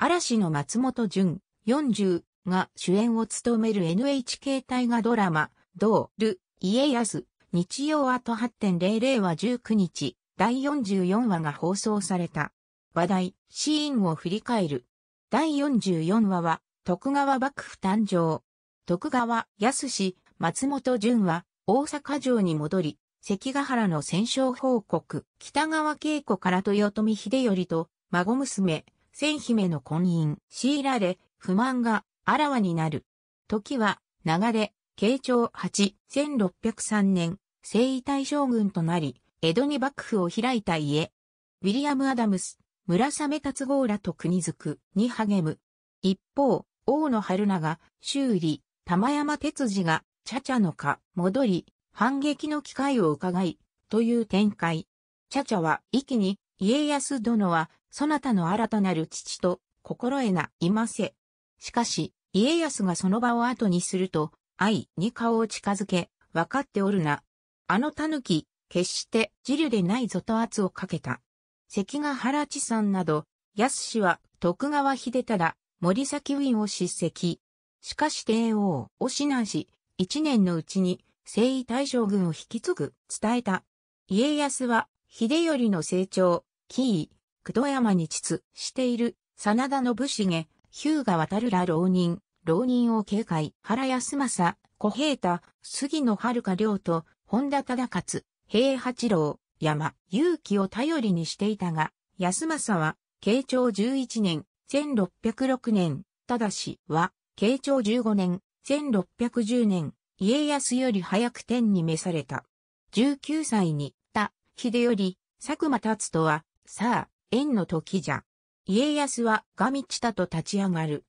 嵐の松本潤40が主演を務める NHK 大河ドラマ、ドール、家康、日曜あと8.00は19日、第44話が放送された。話題、シーンを振り返る。第44話は、徳川幕府誕生。徳川、康氏、松本潤は、大阪城に戻り、関ヶ原の戦勝報告、北川稽古から豊臣秀頼と、孫娘、千姫の婚姻、強いられ、不満があらわになる。時は、流れ、慶長八、1603年、征夷大将軍となり、江戸に幕府を開いた家。ウィリアム・アダムス、村雨達郷らと国づくに励む。一方、大野春長、修理、玉山哲次が、茶々の家、戻り、反撃の機会を伺い、という展開。茶々は、一気に、家康殿は、そなたの新たなる父と、心得ないませ。しかし、家康がその場を後にすると、愛に顔を近づけ、わかっておるな。あの狸、決して自流でないぞと圧をかけた。関ヶ原地さんなど、安氏は徳川秀忠、森崎ウィンを叱責。しかし帝王を指南し、一年のうちに征夷大将軍を引き継ぐ、伝えた。家康は、秀頼の成長、キー、久戸山に膣している、真田信繁、ヒューガ渡るら浪人、浪人を警戒、原康政、小平太、杉野遥亮と、本田忠勝、平八郎、山、勇気を頼りにしていたが、康政は、慶長11年、1606年、ただしは、慶長15年、1610年、家康より早く天に召された。19歳に、田、秀より、佐久間達とは、さあ、縁の時じゃ。家康はが満ちたと立ち上がる。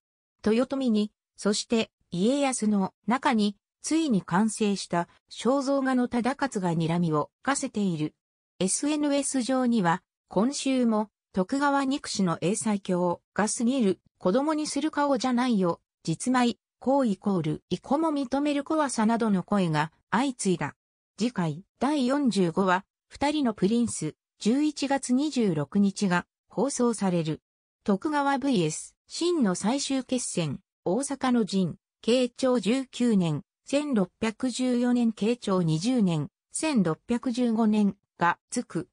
豊臣に、そして家康の中に、ついに完成した肖像画の忠勝が睨みをかせている。SNS 上には、今週も徳川憎しの英才教が過ぎる子供にする顔じゃないよ、実枚、こうイコール、イコも認める怖さなどの声が相次いだ。次回、第45話、二人のプリンス、11月26日が放送される。徳川 vs 真の最終決戦、大阪の陣、慶長19年、1614年慶長20年、1615年がつく。